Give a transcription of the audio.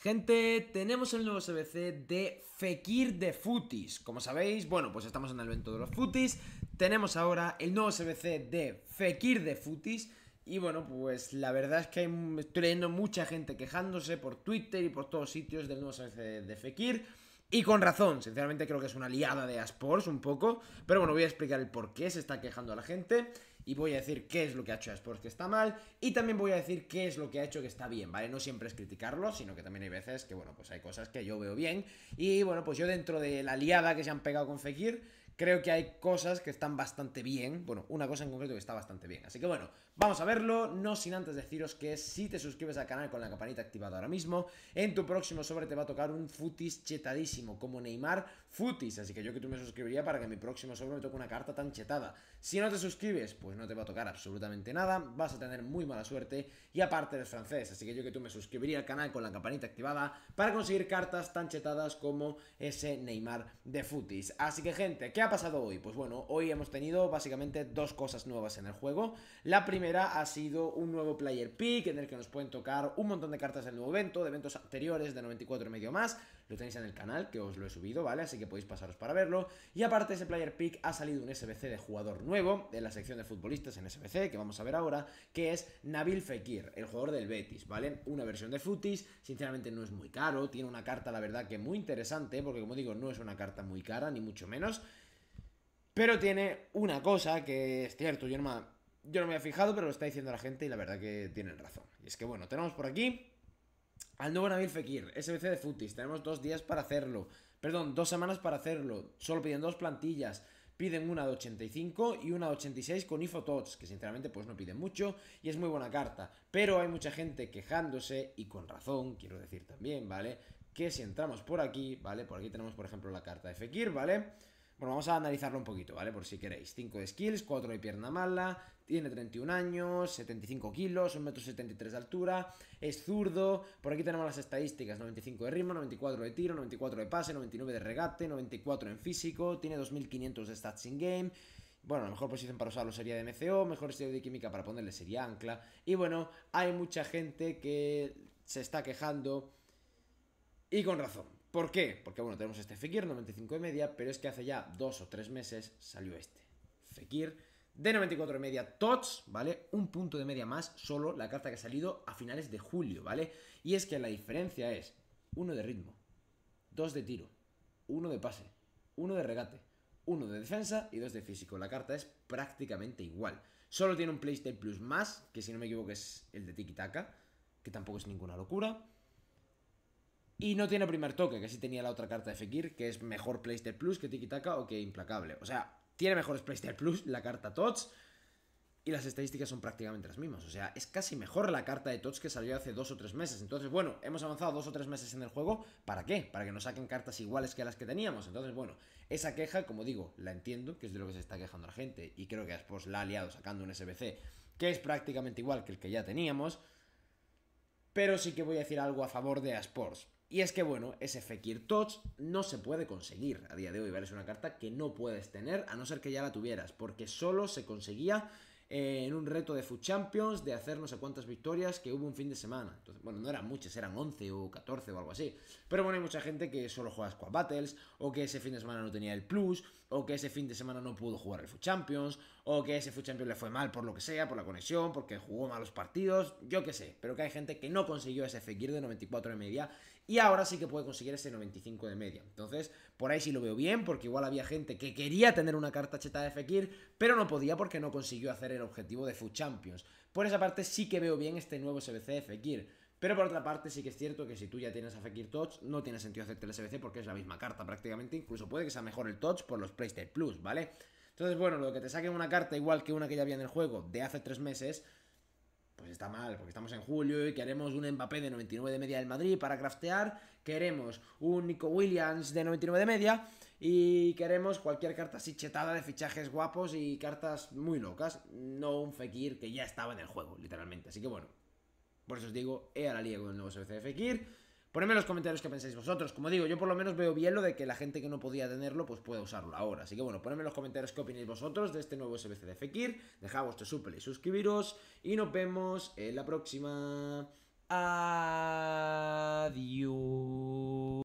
Gente, tenemos el nuevo CBC de Fekir de Futis. Como sabéis, bueno, pues estamos en el evento de los Futis. Tenemos ahora el nuevo CBC de Fekir de Futis. Y bueno, pues la verdad es que hay, estoy leyendo mucha gente quejándose por Twitter y por todos sitios del nuevo SBC de, Fekir. Y con razón, sinceramente creo que es una liada de Asports un poco. Pero bueno, voy a explicar el por qué se está quejando a la gente y voy a decir qué es lo que ha hecho Sports que está mal y también voy a decir qué es lo que ha hecho que está bien, ¿vale? No siempre es criticarlo, sino que también hay veces que, bueno, pues hay cosas que yo veo bien y, bueno, pues yo dentro de la liada que se han pegado con Fekir, creo que hay cosas que están bastante bien. Bueno, una cosa en concreto que está bastante bien. Así que bueno, vamos a verlo. No sin antes deciros que si te suscribes al canal con la campanita activada ahora mismo, en tu próximo sobre te va a tocar un futis chetadísimo, como Neymar futis. Así que yo que tú me suscribiría para que en mi próximo sobre me toque una carta tan chetada. Si no te suscribes, pues no te va a tocar absolutamente nada. Vas a tener muy mala suerte. Y aparte eres francés. Así que yo que tú me suscribiría al canal con la campanita activada para conseguir cartas tan chetadas como ese Neymar de futis. Así que gente, ¿qué pasado hoy? Pues bueno, hoy hemos tenido básicamente dos cosas nuevas en el juego. La primera ha sido un nuevo player pick en el que nos pueden tocar un montón de cartas del nuevo evento, de eventos anteriores de 94 y medio más. Lo tenéis en el canal, que os lo he subido, ¿vale? Así que podéis pasaros para verlo. Y aparte ese player pick ha salido un SBC de jugador nuevo en la sección de futbolistas en SBC, que vamos a ver ahora, que es Nabil Fekir, el jugador del Betis, ¿vale? Una versión de Futis, sinceramente no es muy caro, tiene una carta la verdad que muy interesante, porque como digo, no es una carta muy cara, ni mucho menos. Pero tiene una cosa que es cierto, yo no, me, yo no me había fijado, pero lo está diciendo la gente y la verdad que tienen razón. Y es que bueno, tenemos por aquí al nuevo Nabil Fekir, SBC de Futis. Tenemos dos días para hacerlo. Perdón, dos semanas para hacerlo. Solo piden dos plantillas. Piden una de 85 y una de 86 con IFO que sinceramente pues no piden mucho y es muy buena carta. Pero hay mucha gente quejándose y con razón, quiero decir también, ¿vale? Que si entramos por aquí, ¿vale? Por aquí tenemos por ejemplo la carta de Fekir, ¿vale? vale bueno, vamos a analizarlo un poquito, ¿vale? Por si queréis. 5 de skills, 4 de pierna mala, tiene 31 años, 75 kilos, 1,73 m de altura, es zurdo. Por aquí tenemos las estadísticas, 95 de ritmo, 94 de tiro, 94 de pase, 99 de regate, 94 en físico, tiene 2.500 de stats in game. Bueno, la mejor posición para usarlo sería de MCO, mejor estudio de química para ponerle sería ancla. Y bueno, hay mucha gente que se está quejando y con razón. ¿Por qué? Porque bueno, tenemos este Fekir 95 de media, pero es que hace ya dos o tres meses salió este. Fekir de 94 de media, Tots, ¿vale? Un punto de media más, solo la carta que ha salido a finales de julio, ¿vale? Y es que la diferencia es uno de ritmo, dos de tiro, uno de pase, uno de regate, uno de defensa y dos de físico. La carta es prácticamente igual. Solo tiene un playstyle plus más, que si no me equivoco es el de Tiki Taka, que tampoco es ninguna locura. Y no tiene primer toque, que sí tenía la otra carta de Fekir, que es mejor Playster Plus que Tiki Taka o que Implacable. O sea, tiene mejores Playster Plus la carta Tots. Y las estadísticas son prácticamente las mismas. O sea, es casi mejor la carta de Tots que salió hace dos o tres meses. Entonces, bueno, hemos avanzado dos o tres meses en el juego. ¿Para qué? Para que nos saquen cartas iguales que las que teníamos. Entonces, bueno, esa queja, como digo, la entiendo, que es de lo que se está quejando la gente. Y creo que Asports la ha liado sacando un SBC que es prácticamente igual que el que ya teníamos. Pero sí que voy a decir algo a favor de Asports. Y es que, bueno, ese Fekir Touch no se puede conseguir a día de hoy, ¿vale? Es una carta que no puedes tener a no ser que ya la tuvieras, porque solo se conseguía eh, en un reto de FUT Champions de hacer no sé cuántas victorias que hubo un fin de semana. Entonces, bueno, no eran muchas, eran 11 o 14 o algo así. Pero bueno, hay mucha gente que solo juega Squad Battles, o que ese fin de semana no tenía el plus, o que ese fin de semana no pudo jugar el Food Champions, o que ese Food Champions le fue mal por lo que sea, por la conexión, porque jugó malos partidos, yo qué sé. Pero que hay gente que no consiguió ese Fekir de 94 de media y ahora sí que puede conseguir ese 95 de media. Entonces, por ahí sí lo veo bien, porque igual había gente que quería tener una carta cheta de Fekir, pero no podía porque no consiguió hacer el objetivo de FUT Champions. Por esa parte sí que veo bien este nuevo SBC de Fekir. Pero por otra parte sí que es cierto que si tú ya tienes a Fekir Touch, no tiene sentido hacerte el SBC porque es la misma carta prácticamente. Incluso puede que sea mejor el Touch por los PlayStation Plus, ¿vale? Entonces, bueno, lo que te saquen una carta igual que una que ya había en el juego de hace tres meses, pues está mal, porque estamos en julio y queremos un Mbappé de 99 de media del Madrid para craftear, queremos un Nico Williams de 99 de media y queremos cualquier carta así chetada de fichajes guapos y cartas muy locas, no un Fekir que ya estaba en el juego, literalmente. Así que bueno, por eso os digo, he a la liga con el nuevo de Fekir. Ponedme en los comentarios qué pensáis vosotros. Como digo, yo por lo menos veo bien lo de que la gente que no podía tenerlo, pues pueda usarlo ahora. Así que bueno, ponedme en los comentarios qué opináis vosotros de este nuevo SBC de Fekir. Dejad vuestro suple y suscribiros. Y nos vemos en la próxima. Adiós.